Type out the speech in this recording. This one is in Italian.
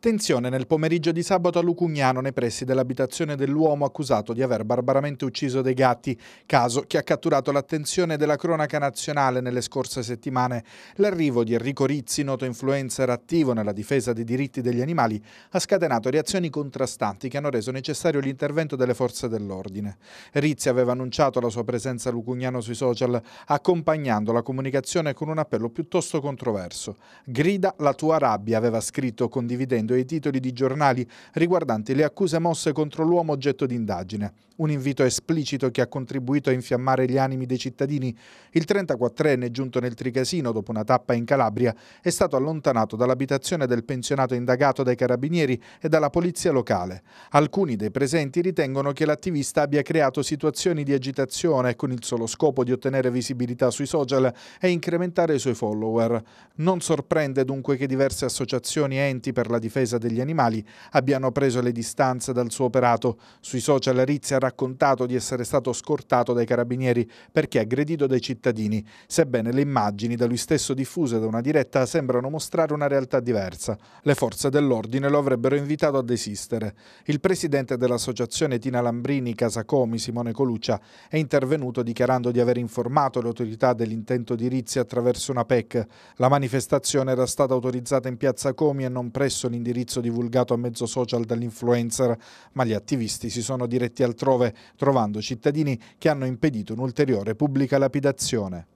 Tensione nel pomeriggio di sabato a Lucugnano nei pressi dell'abitazione dell'uomo accusato di aver barbaramente ucciso dei gatti, caso che ha catturato l'attenzione della cronaca nazionale nelle scorse settimane. L'arrivo di Enrico Rizzi, noto influencer attivo nella difesa dei diritti degli animali, ha scatenato reazioni contrastanti che hanno reso necessario l'intervento delle forze dell'ordine. Rizzi aveva annunciato la sua presenza a Lucugnano sui social, accompagnando la comunicazione con un appello piuttosto controverso. Grida la tua rabbia, aveva scritto condividendo documento e i titoli di giornali riguardanti le accuse mosse contro l'uomo oggetto di indagine. Un invito esplicito che ha contribuito a infiammare gli animi dei cittadini. Il 34enne giunto nel Tricasino dopo una tappa in Calabria è stato allontanato dall'abitazione del pensionato indagato dai carabinieri e dalla polizia locale. Alcuni dei presenti ritengono che l'attivista abbia creato situazioni di agitazione con il solo scopo di ottenere visibilità sui social e incrementare i suoi follower. Non sorprende dunque che diverse associazioni e enti per la difesa difesa degli animali abbiano preso le distanze dal suo operato. Sui social Rizzi ha raccontato di essere stato scortato dai carabinieri perché aggredito dai cittadini, sebbene le immagini da lui stesso diffuse da una diretta sembrano mostrare una realtà diversa. Le forze dell'ordine lo avrebbero invitato a desistere. Il presidente dell'associazione Tina Lambrini Casacomi, Simone Coluccia, è intervenuto dichiarando di aver informato le autorità dell'intento di Rizzi attraverso una PEC. La manifestazione era stata autorizzata in piazza Comi e non presso l'indirizzo l'indirizzo divulgato a mezzo social dall'influencer, ma gli attivisti si sono diretti altrove, trovando cittadini che hanno impedito un'ulteriore pubblica lapidazione.